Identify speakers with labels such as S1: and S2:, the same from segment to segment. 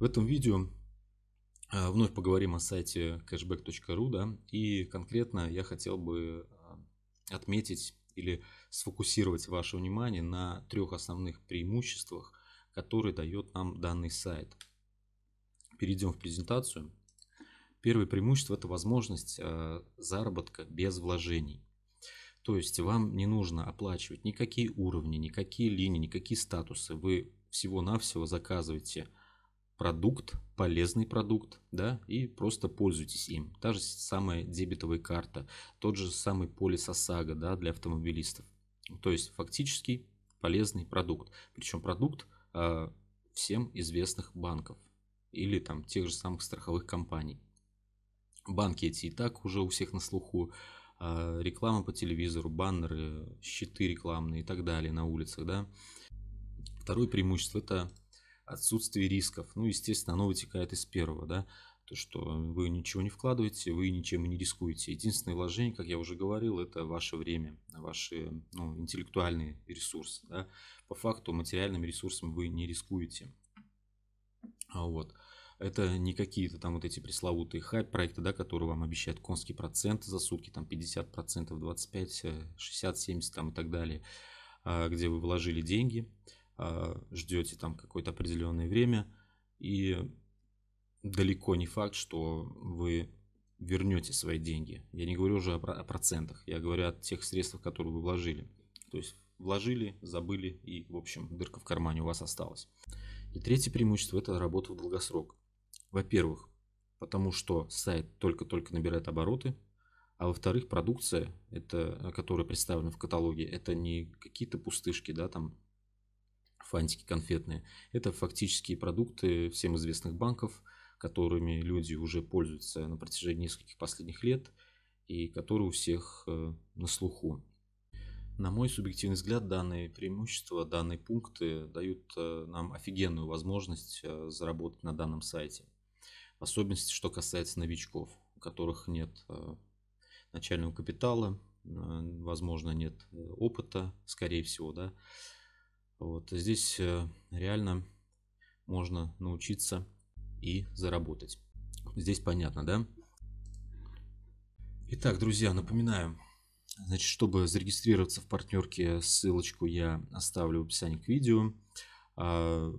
S1: В этом видео а, вновь поговорим о сайте cashback.ru, да, и конкретно я хотел бы а, отметить или сфокусировать ваше внимание на трех основных преимуществах, которые дает нам данный сайт. Перейдем в презентацию. Первое преимущество – это возможность а, заработка без вложений. То есть вам не нужно оплачивать никакие уровни, никакие линии, никакие статусы. Вы всего-навсего заказываете – продукт, полезный продукт, да, и просто пользуйтесь им. Та же самая дебетовая карта, тот же самый полис ОСАГО, да, для автомобилистов. То есть фактически полезный продукт. Причем продукт э, всем известных банков или там тех же самых страховых компаний. Банки эти и так уже у всех на слуху. Э, реклама по телевизору, баннеры, щиты рекламные и так далее на улицах, да. Второе преимущество – это отсутствие рисков. Ну, естественно, оно вытекает из первого, да, то, что вы ничего не вкладываете, вы ничем не рискуете. Единственное вложение, как я уже говорил, это ваше время, ваши ну, интеллектуальные ресурсы. Да? По факту материальными ресурсами вы не рискуете. А вот. Это не какие-то там вот эти пресловутые хайп-проекты, да, которые вам обещают конские проценты за сутки, там 50%, процентов, 25, 60, 70 там и так далее, а, где вы вложили деньги, а, ждете там какое-то определенное время, и далеко не факт, что вы вернете свои деньги. Я не говорю уже о процентах, я говорю о тех средствах, которые вы вложили. То есть вложили, забыли и, в общем, дырка в кармане у вас осталась. И третье преимущество – это работа в долгосрок. Во-первых, потому что сайт только-только набирает обороты, а во-вторых, продукция, это, которая представлена в каталоге, это не какие-то пустышки, да, там фантики конфетные. Это фактические продукты всем известных банков, которыми люди уже пользуются на протяжении нескольких последних лет и которые у всех э, на слуху. На мой субъективный взгляд, данные преимущества, данные пункты дают э, нам офигенную возможность э, заработать на данном сайте. В особенности, что касается новичков, у которых нет начального капитала, возможно, нет опыта, скорее всего, да, вот здесь э, реально можно научиться и заработать. Здесь понятно, да? Итак, друзья, напоминаю, значит, чтобы зарегистрироваться в партнерке, ссылочку я оставлю в описании к видео. А,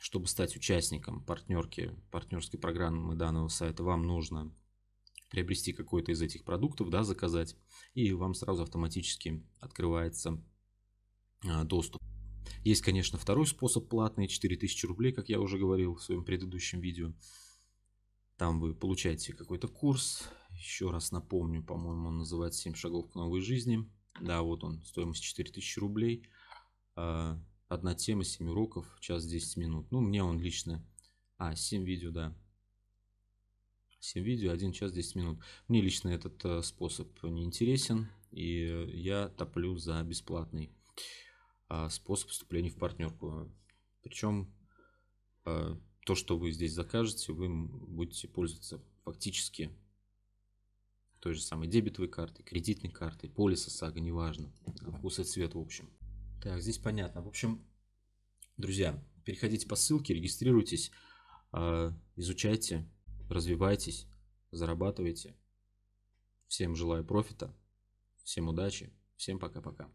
S1: чтобы стать участником партнерки, партнерской программы данного сайта, вам нужно приобрести какой-то из этих продуктов, да, заказать, и вам сразу автоматически открывается а, доступ. Есть, конечно, второй способ платный, 4000 рублей, как я уже говорил в своем предыдущем видео. Там вы получаете какой-то курс. Еще раз напомню, по-моему, он называется 7 шагов к новой жизни. Да, вот он, стоимость 4000 рублей. А, одна тема, 7 уроков, час 10 минут. Ну, мне он лично... А, 7 видео, да. 7 видео, 1 час 10 минут. Мне лично этот э, способ не интересен, и я топлю за бесплатный. А, способ вступления в партнерку. Причем а, то, что вы здесь закажете, вы будете пользоваться фактически той же самой дебетовой картой, кредитной картой, полиса САГА, неважно, а, вкус и цвет в общем. Так, здесь понятно. В общем, друзья, переходите по ссылке, регистрируйтесь, изучайте, развивайтесь, зарабатывайте. Всем желаю профита, всем удачи, всем пока-пока.